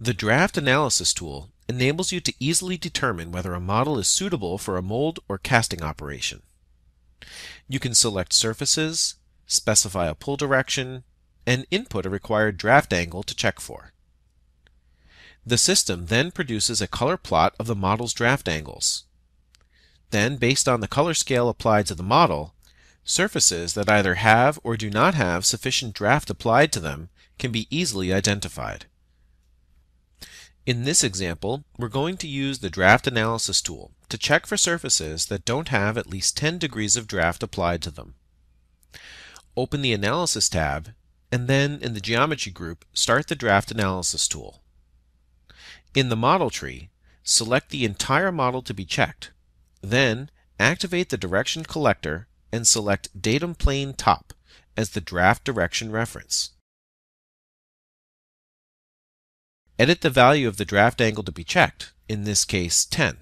The draft analysis tool enables you to easily determine whether a model is suitable for a mold or casting operation. You can select surfaces, specify a pull direction, and input a required draft angle to check for. The system then produces a color plot of the model's draft angles. Then, based on the color scale applied to the model, surfaces that either have or do not have sufficient draft applied to them can be easily identified. In this example, we're going to use the draft analysis tool to check for surfaces that don't have at least 10 degrees of draft applied to them. Open the analysis tab and then in the geometry group, start the draft analysis tool. In the model tree, select the entire model to be checked. Then activate the direction collector and select datum plane top as the draft direction reference. edit the value of the draft angle to be checked, in this case 10.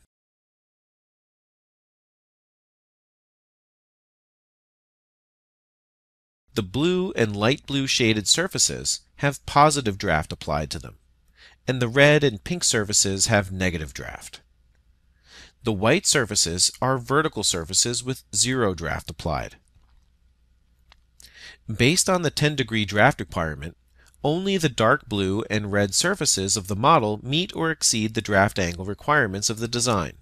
The blue and light blue shaded surfaces have positive draft applied to them, and the red and pink surfaces have negative draft. The white surfaces are vertical surfaces with zero draft applied. Based on the 10 degree draft requirement, only the dark blue and red surfaces of the model meet or exceed the draft angle requirements of the design.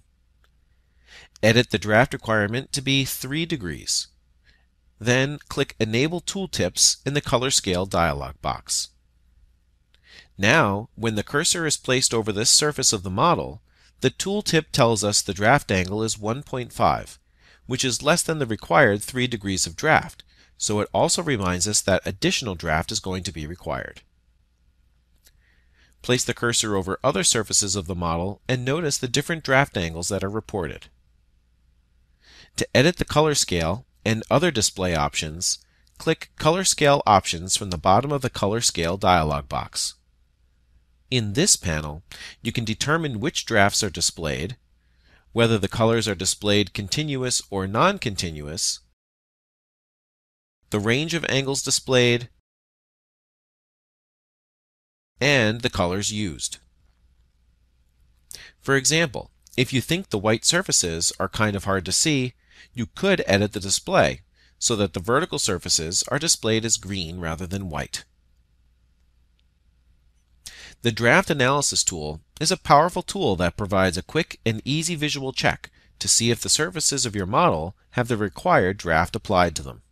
Edit the draft requirement to be 3 degrees. Then click Enable Tooltips in the Color Scale dialog box. Now, when the cursor is placed over this surface of the model, the tooltip tells us the draft angle is 1.5, which is less than the required 3 degrees of draft, so it also reminds us that additional draft is going to be required. Place the cursor over other surfaces of the model and notice the different draft angles that are reported. To edit the color scale and other display options, click Color Scale Options from the bottom of the Color Scale dialog box. In this panel, you can determine which drafts are displayed, whether the colors are displayed continuous or non-continuous, the range of angles displayed, and the colors used. For example, if you think the white surfaces are kind of hard to see, you could edit the display so that the vertical surfaces are displayed as green rather than white. The Draft Analysis tool is a powerful tool that provides a quick and easy visual check to see if the surfaces of your model have the required draft applied to them.